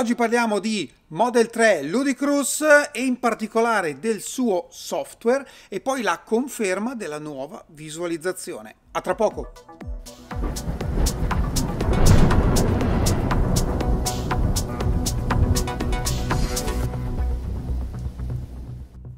Oggi parliamo di Model 3 Ludicrous e in particolare del suo software e poi la conferma della nuova visualizzazione. A tra poco!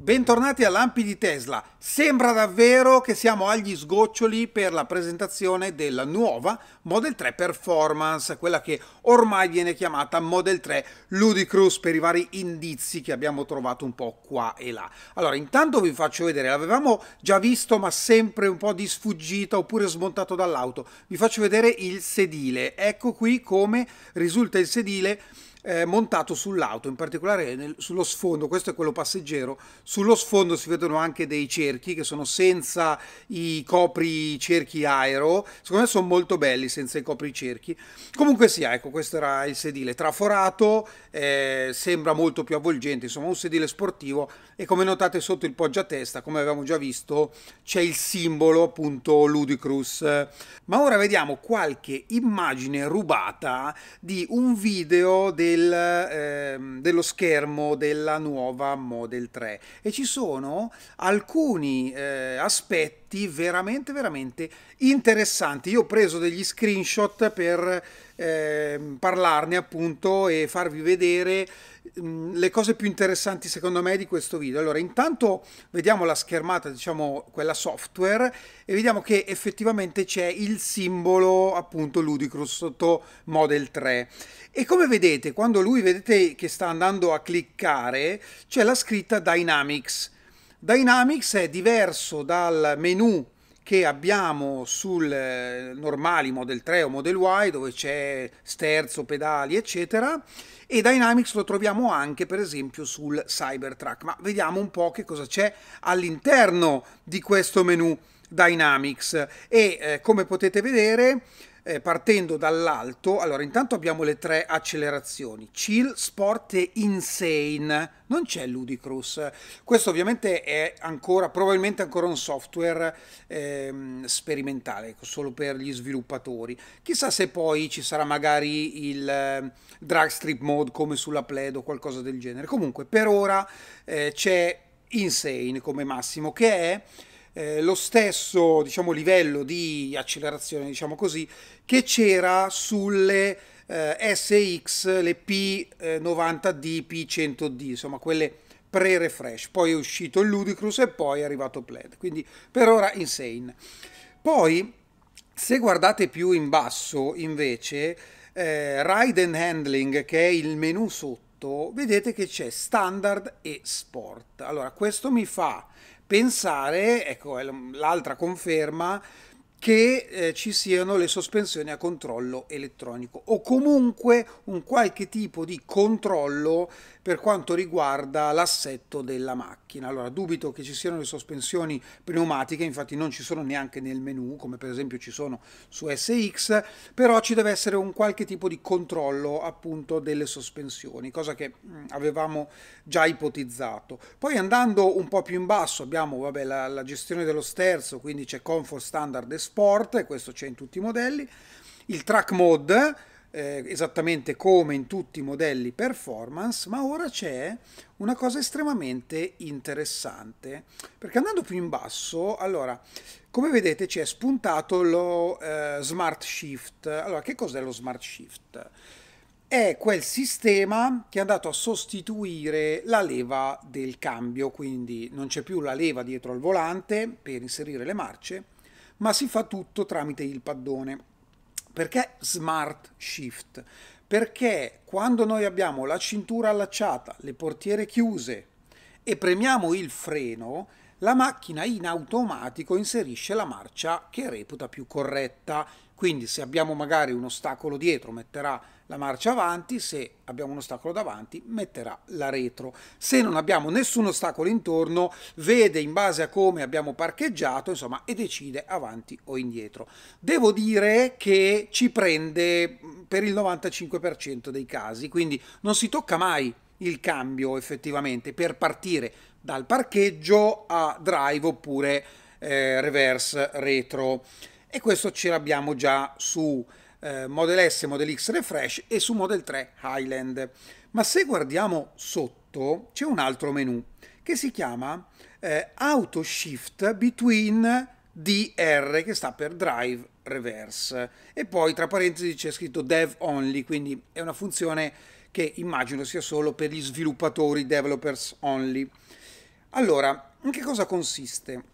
Bentornati a Lampi di Tesla. Sembra davvero che siamo agli sgoccioli per la presentazione della nuova Model 3 Performance, quella che ormai viene chiamata Model 3 Ludicrous per i vari indizi che abbiamo trovato un po' qua e là. Allora, intanto vi faccio vedere, l'avevamo già visto ma sempre un po' di sfuggita oppure smontato dall'auto. Vi faccio vedere il sedile. Ecco qui come risulta il sedile eh, montato sull'auto, in particolare nel, sullo sfondo, questo è quello passeggero, sullo sfondo si vedono anche dei cerchi che sono senza i copricerchi aero, secondo me sono molto belli senza i copricerchi. Comunque sia, ecco, questo era il sedile traforato, eh, sembra molto più avvolgente, insomma un sedile sportivo e come notate sotto il poggiatesta, come avevamo già visto, c'è il simbolo appunto Ludicrus. Ma ora vediamo qualche immagine rubata di un video del, eh, dello schermo della nuova Model 3 e ci sono alcuni eh, aspetti spunti veramente, veramente interessanti. Io ho preso degli screenshot per eh, parlarne appunto e farvi vedere le cose più interessanti secondo me di questo video. Allora, intanto vediamo la schermata, diciamo quella software, e vediamo che effettivamente c'è il simbolo appunto Ludicrous sotto Model 3. E come vedete, quando lui vedete che sta andando a cliccare, c'è la scritta Dynamics Dynamics è diverso dal menu che abbiamo sul eh, normali Model 3 o Model Y dove c'è sterzo, pedali eccetera e Dynamics lo troviamo anche per esempio sul Cybertruck ma vediamo un po' che cosa c'è all'interno di questo menu Dynamics e eh, come potete vedere eh, partendo dall'alto, allora intanto abbiamo le tre accelerazioni, chill, sport e insane, non c'è Ludicrous, questo ovviamente è ancora, probabilmente ancora un software ehm, sperimentale, solo per gli sviluppatori, chissà se poi ci sarà magari il eh, drag strip mode come sulla Pled o qualcosa del genere, comunque per ora eh, c'è insane come massimo che è eh, lo stesso diciamo, livello di accelerazione diciamo così, che c'era sulle eh, SX, le P90D, eh, P100D, insomma quelle pre-refresh. Poi è uscito il Ludicrous e poi è arrivato Pled, quindi per ora insane. Poi, se guardate più in basso, invece, eh, Ride and Handling, che è il menu sotto, vedete che c'è Standard e Sport. Allora, questo mi fa pensare, ecco, è l'altra conferma che eh, ci siano le sospensioni a controllo elettronico o comunque un qualche tipo di controllo per quanto riguarda l'assetto della macchina. Allora dubito che ci siano le sospensioni pneumatiche, infatti non ci sono neanche nel menu come per esempio ci sono su SX, però ci deve essere un qualche tipo di controllo appunto delle sospensioni, cosa che mh, mm, avevamo già ipotizzato. Poi andando un po' più in basso abbiamo vabbè, la, la gestione dello sterzo, quindi c'è comfort standard e sport, questo c'è in tutti i modelli, il track mode, eh, esattamente come in tutti i modelli performance, ma ora c'è una cosa estremamente interessante, perché andando più in basso, allora, come vedete ci è spuntato lo eh, smart shift. Allora, che cos'è lo smart shift? È quel sistema che è andato a sostituire la leva del cambio, quindi non c'è più la leva dietro al volante per inserire le marce, ma si fa tutto tramite il paddone. Perché smart shift? Perché quando noi abbiamo la cintura allacciata, le portiere chiuse e premiamo il freno, la macchina in automatico inserisce la marcia che reputa più corretta. Quindi se abbiamo magari un ostacolo dietro metterà la marcia avanti, se abbiamo un ostacolo davanti metterà la retro. Se non abbiamo nessun ostacolo intorno, vede in base a come abbiamo parcheggiato, insomma, e decide avanti o indietro. Devo dire che ci prende mm, per il 95% dei casi, quindi non si tocca mai il cambio effettivamente per partire dal parcheggio a drive oppure eh, reverse retro e questo ce l'abbiamo già su eh, Model S, Model X Refresh e su Model 3 Highland. Ma se guardiamo sotto c'è un altro menu che si chiama eh, Auto Shift Between DR che sta per Drive Reverse e poi tra parentesi c'è scritto Dev Only, quindi è una funzione che immagino sia solo per gli sviluppatori developers only. Allora, in che cosa consiste?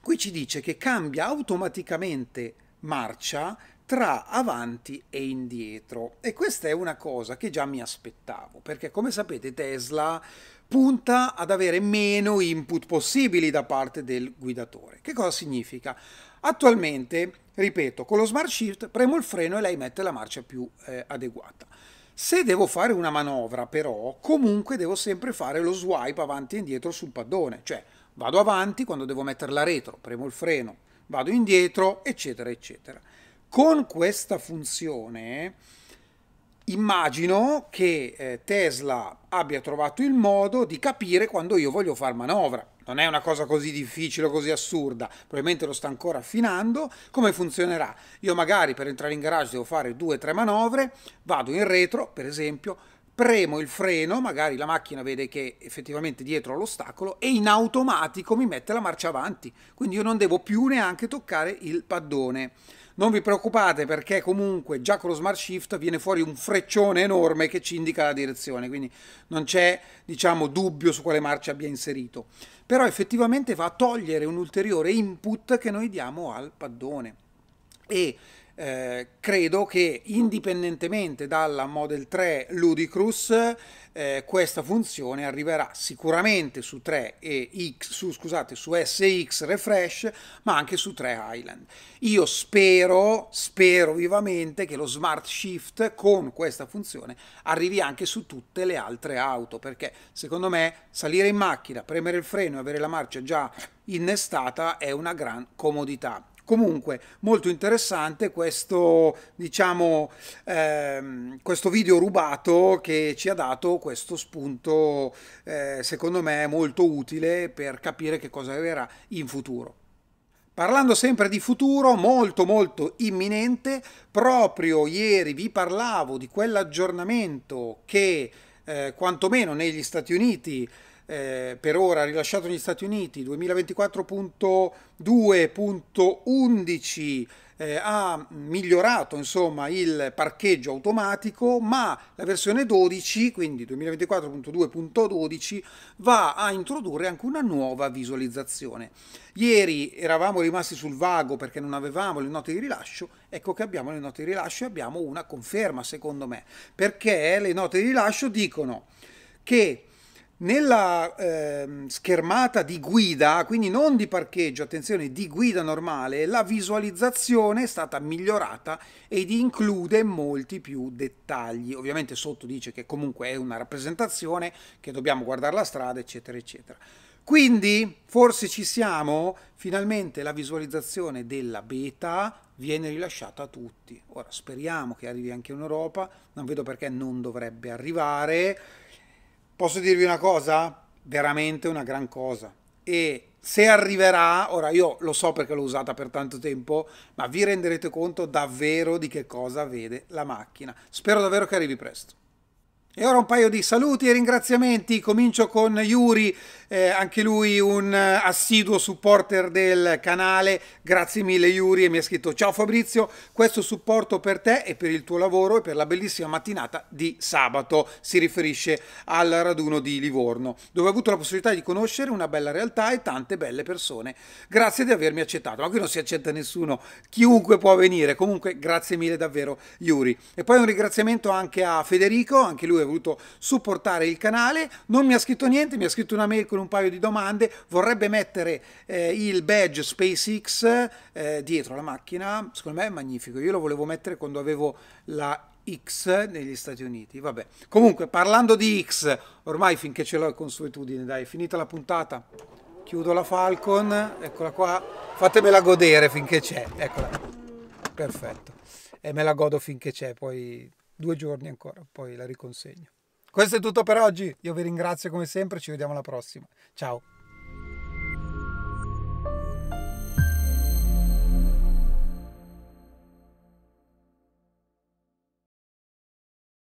Qui ci dice che cambia automaticamente marcia tra avanti e indietro e questa è una cosa che già mi aspettavo perché come sapete Tesla punta ad avere meno input possibili da parte del guidatore. Che cosa significa? Attualmente, ripeto, con lo smart shift premo il freno e lei mette la marcia più eh, adeguata. Se devo fare una manovra però, comunque devo sempre fare lo swipe avanti e indietro sul paddone, cioè vado avanti quando devo metterla retro, premo il freno, vado indietro, eccetera, eccetera. Con questa funzione immagino che eh, Tesla abbia trovato il modo di capire quando io voglio fare manovra non è una cosa così difficile o così assurda, probabilmente lo sta ancora affinando, come funzionerà? Io magari per entrare in garage devo fare due o tre manovre, vado in retro, per esempio, premo il freno, magari la macchina vede che effettivamente dietro all'ostacolo e in automatico mi mette la marcia avanti, quindi io non devo più neanche toccare il paddone. Non vi preoccupate perché comunque già con lo Smart Shift viene fuori un freccione enorme che ci indica la direzione, quindi non c'è diciamo, dubbio su quale marcia abbia inserito. Però effettivamente va a togliere un ulteriore input che noi diamo al paddone. E eh, credo che indipendentemente dalla Model 3 Ludicrous eh, questa funzione arriverà sicuramente su 3 e X, su, scusate, su SX Refresh ma anche su 3 Highland. Io spero, spero vivamente che lo Smart Shift con questa funzione arrivi anche su tutte le altre auto perché secondo me salire in macchina, premere il freno e avere la marcia già innestata è una gran comodità Comunque molto interessante questo, diciamo, ehm, questo video rubato che ci ha dato questo spunto eh, secondo me molto utile per capire che cosa avverrà in futuro. Parlando sempre di futuro, molto molto imminente, proprio ieri vi parlavo di quell'aggiornamento che eh, quantomeno negli Stati Uniti eh, per ora rilasciato negli Stati Uniti 2024.2.11 eh, ha migliorato insomma, il parcheggio automatico, ma la versione 12, quindi 2024.2.12, va a introdurre anche una nuova visualizzazione. Ieri eravamo rimasti sul vago perché non avevamo le note di rilascio, ecco che abbiamo le note di rilascio e abbiamo una conferma secondo me, perché le note di rilascio dicono che nella eh, schermata di guida, quindi non di parcheggio, attenzione, di guida normale, la visualizzazione è stata migliorata ed include molti più dettagli. Ovviamente sotto dice che comunque è una rappresentazione, che dobbiamo guardare la strada, eccetera, eccetera. Quindi forse ci siamo, finalmente la visualizzazione della beta viene rilasciata a tutti. Ora speriamo che arrivi anche in Europa, non vedo perché non dovrebbe arrivare posso dirvi una cosa? Veramente una gran cosa. E se arriverà, ora io lo so perché l'ho usata per tanto tempo, ma vi renderete conto davvero di che cosa vede la macchina. Spero davvero che arrivi presto. E ora un paio di saluti e ringraziamenti, comincio con Yuri, eh, anche lui un assiduo supporter del canale, grazie mille Yuri e mi ha scritto ciao Fabrizio, questo supporto per te e per il tuo lavoro e per la bellissima mattinata di sabato, si riferisce al raduno di Livorno, dove ho avuto la possibilità di conoscere una bella realtà e tante belle persone, grazie di avermi accettato, ma qui non si accetta nessuno, chiunque può venire, comunque grazie mille davvero Yuri. E poi un ringraziamento anche a Federico, anche lui ha voluto supportare il canale, non mi ha scritto niente, mi ha scritto una mail con un paio di domande, vorrebbe mettere eh, il badge SpaceX eh, dietro la macchina, secondo me è magnifico, io lo volevo mettere quando avevo la X negli Stati Uniti, vabbè. Comunque, parlando di X, ormai finché ce l'ho è consuetudine, dai, finita la puntata, chiudo la Falcon, eccola qua, fatemela godere finché c'è, eccola, perfetto, e me la godo finché c'è, poi due giorni ancora, poi la riconsegno. Questo è tutto per oggi, io vi ringrazio come sempre, ci vediamo alla prossima. Ciao!